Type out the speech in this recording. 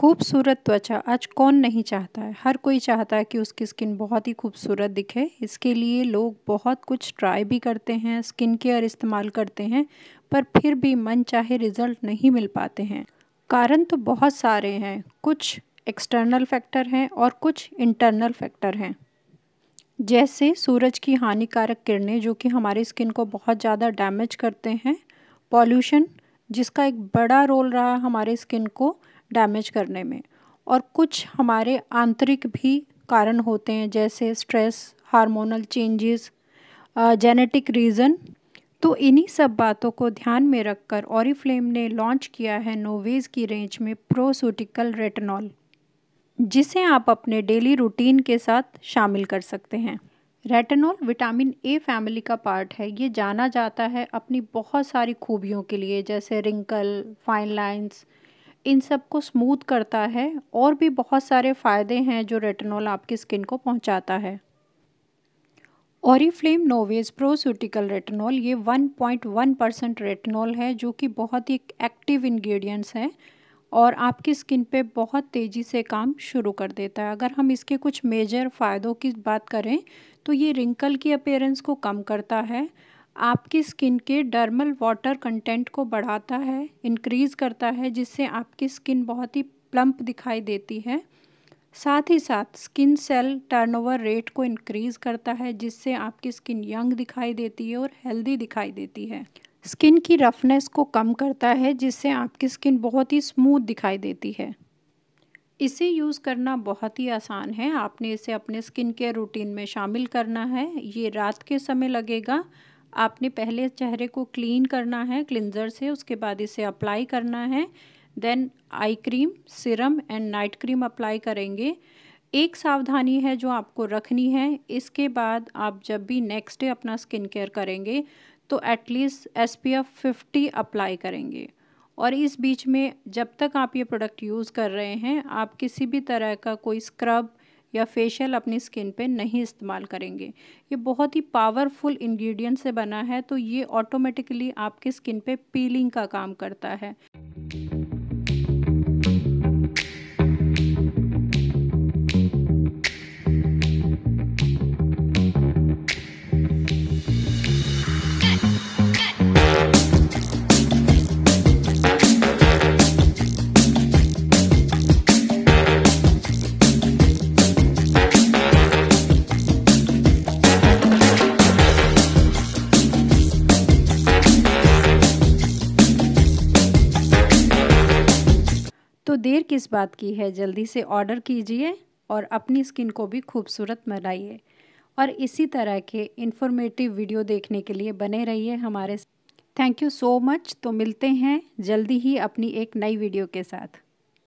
खूबसूरत त्वचा आज कौन नहीं चाहता है हर कोई चाहता है कि उसकी स्किन बहुत ही खूबसूरत दिखे इसके लिए लोग बहुत कुछ ट्राई भी करते हैं स्किन केयर इस्तेमाल करते हैं पर फिर भी मन चाहे रिज़ल्ट नहीं मिल पाते हैं कारण तो बहुत सारे हैं कुछ एक्सटर्नल फैक्टर हैं और कुछ इंटरनल फैक्टर हैं जैसे सूरज की हानिकारक किरणें जो कि हमारी स्किन को बहुत ज़्यादा डैमेज करते हैं पॉल्यूशन जिसका एक बड़ा रोल रहा हमारे स्किन को डैमेज करने में और कुछ हमारे आंतरिक भी कारण होते हैं जैसे stress hormonal changes genetic reason तो इन्हीं सब बातों को ध्यान में रखकर ऑरीफ्लेम ने लॉन्च किया है नोवेज की रेंज में प्रोसूटिकल रेटनॉल जिसे आप अपने डेली रूटीन के साथ शामिल कर सकते हैं रेटनॉल विटामिन ए फैमिली का पार्ट है ये जाना जाता है अपनी बहुत सारी खूबियों के लिए जैसे रिंकल फाइन लाइंस इन सब को स्मूथ करता है और भी बहुत सारे फ़ायदे हैं जो रेटिनॉल आपकी स्किन को पहुंचाता है फ्लेम नोवेज प्रोस्यूटिकल रेटिनॉल ये 1.1 परसेंट रेटिनॉल है जो कि बहुत ही एक्टिव इंग्रेडिएंट्स हैं और आपकी स्किन पे बहुत तेज़ी से काम शुरू कर देता है अगर हम इसके कुछ मेजर फ़ायदों की बात करें तो ये रिंकल की अपेयरेंस को कम करता है आपकी स्किन के डर्मल वाटर कंटेंट को बढ़ाता है इंक्रीज़ करता है जिससे आपकी स्किन बहुत ही प्लम्प दिखाई देती है साथ ही साथ स्किन सेल टर्नओवर रेट को इंक्रीज़ करता है जिससे आपकी स्किन यंग दिखाई देती है और हेल्दी दिखाई देती है स्किन की रफनेस को कम करता है जिससे आपकी स्किन बहुत ही स्मूथ दिखाई देती है इसे यूज़ करना बहुत ही आसान है आपने इसे अपने स्किन केयर रूटीन में शामिल करना है ये रात के समय लगेगा आपने पहले चेहरे को क्लीन करना है क्लिनज़र से उसके बाद इसे अप्लाई करना है then eye cream serum and night cream apply करेंगे एक सावधानी है जो आपको रखनी है इसके बाद आप जब भी नेक्स्ट डे अपना स्किन केयर करेंगे तो at least S P F fifty apply करेंगे और इस बीच में जब तक आप ये प्रोडक्ट यूज़ कर रहे हैं आप किसी भी तरह का कोई स्क्रब या फेशियल अपनी स्किन पे नहीं इस्तेमाल करेंगे ये बहुत ही पावरफुल इंग्रेडिएंट से बना है तो ये ऑटोमेटिकली आपके स्किन पे पीलिंग का काम करता है तो देर किस बात की है जल्दी से ऑर्डर कीजिए और अपनी स्किन को भी खूबसूरत बनाइए और इसी तरह के इन्फॉर्मेटिव वीडियो देखने के लिए बने रहिए हमारे थैंक यू सो मच तो मिलते हैं जल्दी ही अपनी एक नई वीडियो के साथ